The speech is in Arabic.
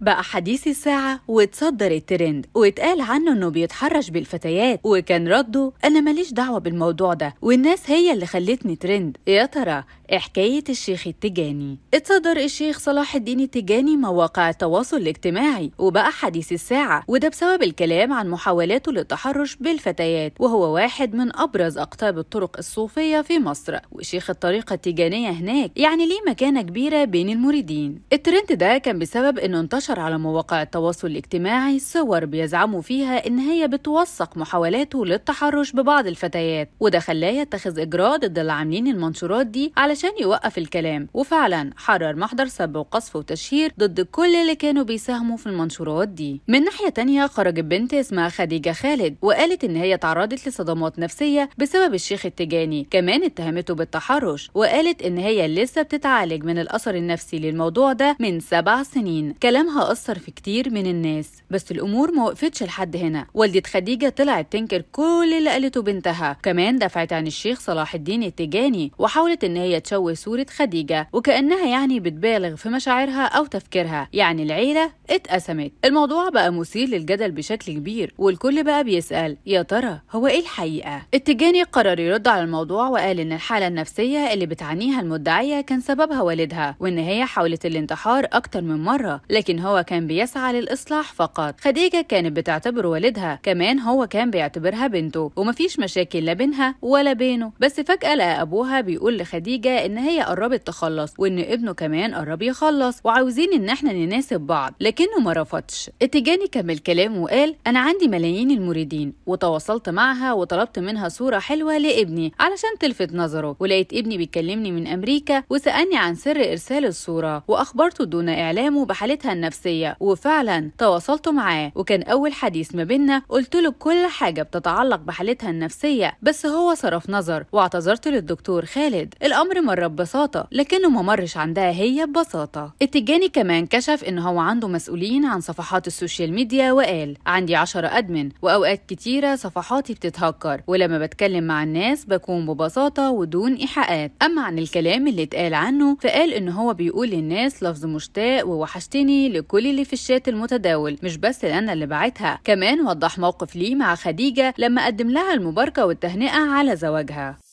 بقى حديث الساعة واتصدر الترند واتقال عنه انه بيتحرش بالفتيات وكان رده انا ماليش دعوة بالموضوع ده والناس هي اللي خلتني ترند يا ترى حكاية الشيخ التجاني اتصدر الشيخ صلاح الدين التجاني مواقع التواصل الاجتماعي وبقى حديث الساعة وده بسبب الكلام عن محاولاته للتحرش بالفتيات وهو واحد من أبرز أقطاب الطرق الصوفية في مصر وشيخ الطريقة التجانية هناك يعني ليه مكانة كبيرة بين المريدين الترند ده كان بسبب أنه انتشر على مواقع التواصل الاجتماعي صور بيزعموا فيها إن هي بتوثق محاولاته للتحرش ببعض الفتيات وده خلاه يتخذ إجراء ضد اللي عاملين المنشورات دي على علشان يوقف الكلام وفعلا حرر محضر سب وقصف وتشهير ضد كل اللي كانوا بيساهموا في المنشورات دي من ناحية تانية خرجت بنت اسمها خديجة خالد وقالت إن هي تعرضت لصدمات نفسية بسبب الشيخ التجاني كمان اتهمته بالتحرش وقالت إن هي لسه بتتعالج من الأثر النفسي للموضوع ده من سبع سنين كلامها أثر في كتير من الناس بس الأمور ما وقفتش لحد هنا والدة خديجة طلعت تنكر كل اللي قالته بنتها كمان دفعت عن الشيخ صلاح الدين التجاني وحاولت إن هي بتشوه صورة خديجة وكأنها يعني بتبالغ في مشاعرها أو تفكيرها يعني العيلة اتقسمت الموضوع بقى مثير للجدل بشكل كبير والكل بقى بيسأل يا ترى هو ايه الحقيقة التجاني قرر يرد على الموضوع وقال ان الحالة النفسية اللي بتعانيها المدعية كان سببها والدها وان هي حاولت الانتحار اكتر من مرة لكن هو كان بيسعى للاصلاح فقط خديجة كانت بتعتبر والدها كمان هو كان بيعتبرها بنته ومفيش مشاكل لا بينها ولا بينه بس فجأة لقى ابوها بيقول لخديجة ان هي قربت تخلص وان ابنه كمان قرب يخلص وعاوزين ان احنا نناسب بعض لكن لكنه ما رفضش التجاني كمل كلام وقال انا عندي ملايين المريدين وتواصلت معها وطلبت منها صوره حلوه لابني علشان تلفت نظره ولقيت ابني بيكلمني من امريكا وسالني عن سر ارسال الصوره واخبرته دون اعلامه بحالتها النفسيه وفعلا تواصلت معاه وكان اول حديث ما بينا قلت له كل حاجه بتتعلق بحالتها النفسيه بس هو صرف نظر واعتذرت للدكتور خالد الامر مر ببساطه لكنه ما مرش عندها هي ببساطه التجاني كمان كشف ان هو عنده مسؤولية المسؤولين عن صفحات السوشيال ميديا وقال عندي 10 أدمن وأوقات كتيرة صفحاتي بتتهكر ولما بتكلم مع الناس بكون ببساطة ودون إيحاءات أما عن الكلام اللي اتقال عنه فقال إن هو بيقول للناس لفظ مشتاق ووحشتني لكل اللي في الشات المتداول مش بس أنا اللي بعتها كمان وضح موقف ليه مع خديجة لما قدم لها المباركة والتهنئة على زواجها